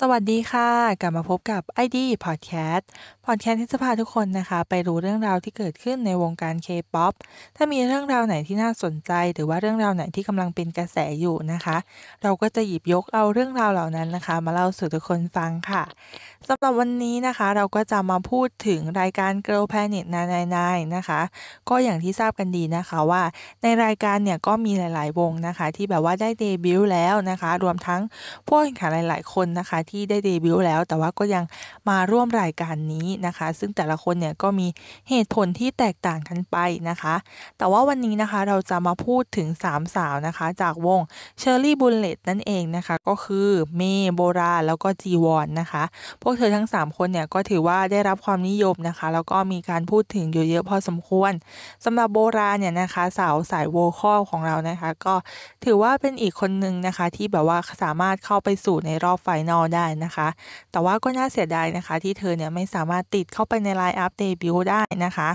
สวัสดีค่ะกลับมาพบกับ ID Podcast Podcast ที่จะพาทุกคนนะคะ ไปรู้เรื่องราวที่เกิดขึ้นในวงการ K-POP ถ้ามีเรื่องราวไหนที่น่าสนใจหรือว่าเรื่องราวไหนที่กำลังเป็นกระแสอยู่นะคะ เราก็จะหยิบยกเอาเรื่องราวเหล่านั้นนะคะ มาเล่าสู่ทุกคนฟังค่ะสำหรับวันนี้นะคะเราก็จะมาพูดถึงรายการ Girl Planet 999นะคะ ก็อย่างที่ทราบกันดีนะคะว่า ในรายการเนี่ยก็มีหลาย ๆ วงนะคะ ที่แบบว่าได้เดบิวต์แล้วนะคะ รวมทั้งพวกแข่งขันหลาย ๆ คนนะคะที่ได้เดบิวต์แล้ว แต่ว่าก็ยังมาร่วมรายการนี้นะคะ ซึ่งแต่ละคนเนี่ยก็มีเหตุผลที่แตกต่างกันไปนะคะ แต่ว่าวันนี้นะคะเราจะมาพูดถึง 3 สาวนะคะ จากวงเชอร์รี่บุลเลตนั่นเองนะคะก็คือเมโบรา แล้วก็จีวอนนะคะพวกเธอทั้ง 3 คนเนี่ยก็ถือว่าได้รับความนิยมนะคะ แล้วก็มีการพูดถึงอยู่เยอะพอสมควรสำหรับโบราเนี่ยนะคะ สาวสายโวคอลของเรานะคะ ก็ถือว่าเป็นอีกคนนึงนะคะที่แบบว่าสามารถเข้าไปสู่ในรอบไฟนอลได้นะคะแต่ว่าก็น่าเสียดายนะคะที่เธอเนี่ยไม่สามารถติดเข้าไปในไลน์อัพเดบิวได้นะคะ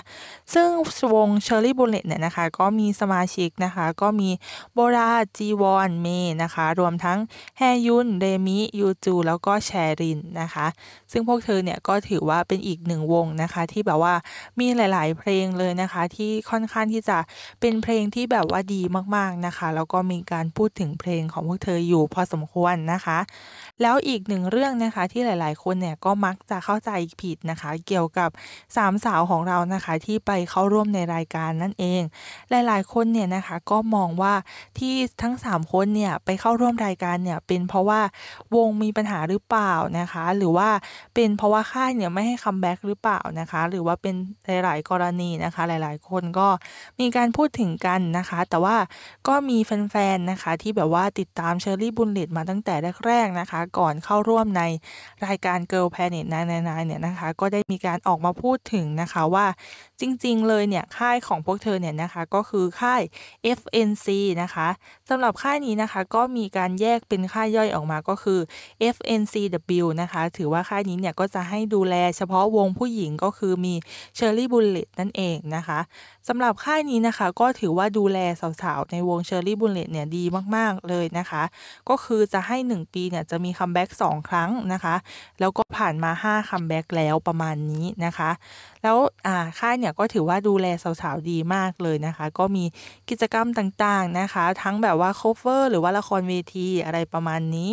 ซึ่งวงเชอร์รี่บุลเลตเนี่ยนะคะก็มีสมาชิกนะคะก็มีโบราจีวอนเมนะคะรวมทั้งแฮยุนเดมิ ยูจู แล้วก็แชรินนะคะซึ่งพวกเธอเนี่ยก็ถือว่าเป็นอีกหนึ่งวงนะคะที่แบบว่ามีหลายๆเพลงเลยนะคะ ที่ค่อนข้างที่จะเป็นเพลงที่แบบว่าดีมากๆนะคะแล้วก็มีการพูดถึงเพลงของพวกเธออยู่พอสมควรนะคะ แล้วอีกหนึ่งเรื่องนะคะที่หลาย ๆ คนเนี่ยก็มักจะเข้าใจผิดนะคะเกี่ยวกับสามสาวของเรานะคะที่ไปเข้าร่วมในรายการนั่นเองหลาย ๆ คนเนี่ยนะคะก็มองว่าที่ทั้ง 3 คนเนี่ยไปเข้าร่วมรายการเนี่ยเป็นเพราะว่าวงมีปัญหาหรือเปล่านะคะหรือว่าเป็นเพราะว่าค่ายเนี่ยไม่ให้คัมแบ็กหรือเปล่านะคะหรือว่าเป็นหลาย ๆ กรณีนะคะหลาย ๆ คนก็มีการพูดถึงกันนะคะ แต่ว่าก็มีแฟน ๆ นะคะที่แบบว่าติดตามเชอรี่บุลเลตมาตั้งแต่แรก ๆ นะคะ ก่อนเข้าร่วมในรายการ Girl Planet 999เนี่ยนะคะก็ได้มีการออกมาพูดถึงนะคะว่าจริงๆเลยเนี่ยค่ายของพวกเธอเนี่ยนะคะก็คือค่าย FNC นะคะสำหรับค่ายนี้นะคะก็มีการแยกเป็นค่ายย่อยออกมาก็คือ FNCW นะคะถือว่าค่ายนี้เนี่ยก็จะให้ดูแลเฉพาะวงผู้หญิงก็คือมีเชอร์รี่บ l ลเลตนั่นเองนะคะสำหรับค่ายนี้นะคะก็ถือว่าดูแลสาวๆ ในวงเชอร์รี่บ l ลเลตเนี่ยดีมากๆเลยนะคะ ก็คือจะให้ 1 ปีเนี่ยจะมีคัมแบ็ก2 2ครั้งนะคะ แล้วก็ผ่านมา 5คัมแบ็กแล้วประมาณนี้นะคะแล้วค่ายเนี่ยก็ถือว่าดูแลสาวๆดีมากเลยนะคะ ก็มีกิจกรรมต่างๆนะคะ ทั้งแบบว่าโคฟเวอร์หรือว่าละครเวทีอะไรประมาณนี้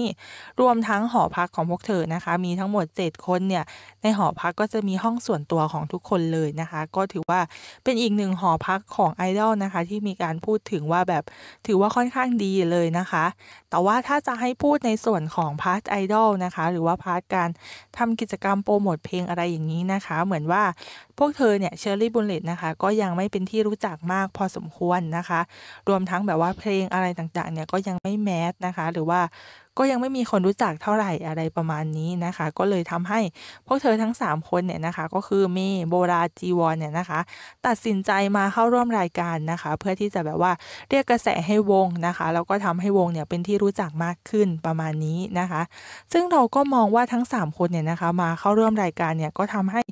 รวมทั้งหอพักของพวกเธอนะคะ มีทั้งหมด 7 คนเนี่ยในหอพักก็จะมีห้องส่วนตัวของทุกคนเลยนะคะ ก็ถือว่าเป็นอีกหนึ่งหอพักของไอดอลนะคะ ที่มีการพูดถึงว่าแบบถือว่าค่อนข้างดีเลยนะคะ แต่ว่าถ้าจะให้พูดในส่วนของพาร์ทไอดอลลนะคะหรือว่าพาร์ทการทำกิจกรรมโปรโมทเพลงอะไรอย่างนี้นะคะ เหมือนว่าพวกเธอเนี่ยเชอร์รี่บุลเลตนะคะก็ยังไม่เป็นที่รู้จักมากพอสมควรนะคะ รวมทั้งแบบว่าเพลงอะไรต่างๆเนี่ยก็ยังไม่แมสนะคะ หรือว่าก็ยังไม่มีคนรู้จักเท่าไหร่อะไรประมาณนี้นะคะ ก็เลยทำให้พวกเธอทั้ง 3 คนเนี่ยนะคะก็คือเมโบราจีวอนเนี่ยนะคะตัดสินใจมาเข้าร่วมรายการนะคะ เพื่อที่จะแบบว่าเรียกกระแสให้วงนะคะแล้วก็ทำให้วงเนี่ยเป็นที่รู้จักมากขึ้นประมาณนี้นะคะ ซึ่งเราก็มองว่าทั้ง 3 คนเนี่ยนะคะ มาเข้าร่วมรายการเนี่ย ก็ทำให้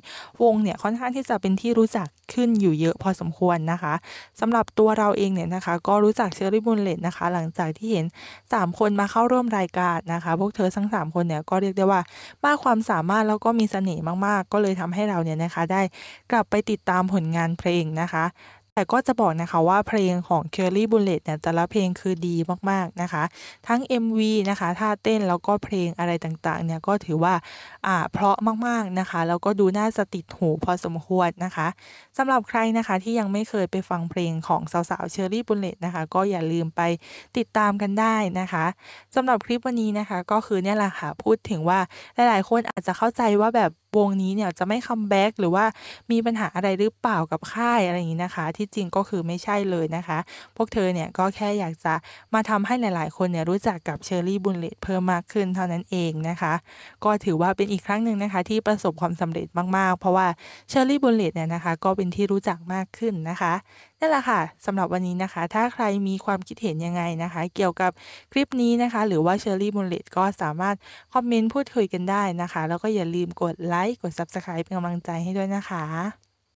วงเนี่ยค่อนข้างที่จะเป็นที่รู้จักขึ้นอยู่เยอะพอสมควรนะคะ สำหรับตัวเราเองเนี่ยนะคะ ก็รู้จักเชอรี่บุลเลตนะคะ หลังจากที่เห็น 3 คนมาเข้าร่วมรายาศนะคะพวกเธอทั้ง3คนเนี่ยก็เรียกได้ว่ามากความสามารถแล้วก็มีเสน่ห์มาก ๆ ก็เลยทำให้เราเนี่ยนะคะได้กลับไปติดตามผลงานเพลงนะคะแต่ก็จะบอกนะคะว่าเพลงของ c u r ร y Bullet เนี่ยแต่ละเพลงคือดีมากๆนะคะ ทั้ง MV นะคะท่าเต้นแล้วก็เพลงอะไรต่างๆเนี่ยก็ถือว่าอ่าเพราะมากๆนะคะแล้วก็ดูน่าจะติดหูพอสมควรนะคะสำหรับใครนะคะที่ยังไม่เคยไปฟังเพลงของสาวๆเชอรี่บุลเลตนะคะก็อย่าลืมไปติดตามกันได้นะคะสำหรับคลิปวันนี้นะคะ ก็คือเนี่ยแหละค่ะพูดถึงว่าหลายๆคนอาจจะเข้าใจว่าแบบวงนี้เนี่ยจะไม่คัมแบ็กหรือว่ามีปัญหาอะไรหรือเปล่ากับค่ายอะไรอย่างนี้นะคะที่จริงก็คือไม่ใช่เลยนะคะ พวกเธอเนี่ยก็แค่อยากจะมาทำให้หลายๆคนเนี่ยรู้จักกับเชอรี่บุลเลตเพิ่มมากขึ้นเท่านั้นเองนะคะ ก็ถือว่าเป็นอีกครั้งหนึ่งนะคะที่ประสบความสำเร็จมาก ๆ เพราะว่าเชอรี่บุลเลตเนี่ยนะคะก็เป็นที่รู้จักมากขึ้นนะคะนั่นแหละค่ะ สำหรับวันนี้นะคะถ้าใครมีความคิดเห็นยังไงนะคะ เกี่ยวกับคลิปนี้นะคะ หรือว่าเชอร์รี่มูลเลตก็สามารถคอมเมนต์พูดคุยกันได้นะคะ แล้วก็อย่าลืมกดไลค์ กด Subscribe เป็นกำลังใจให้ด้วยนะคะ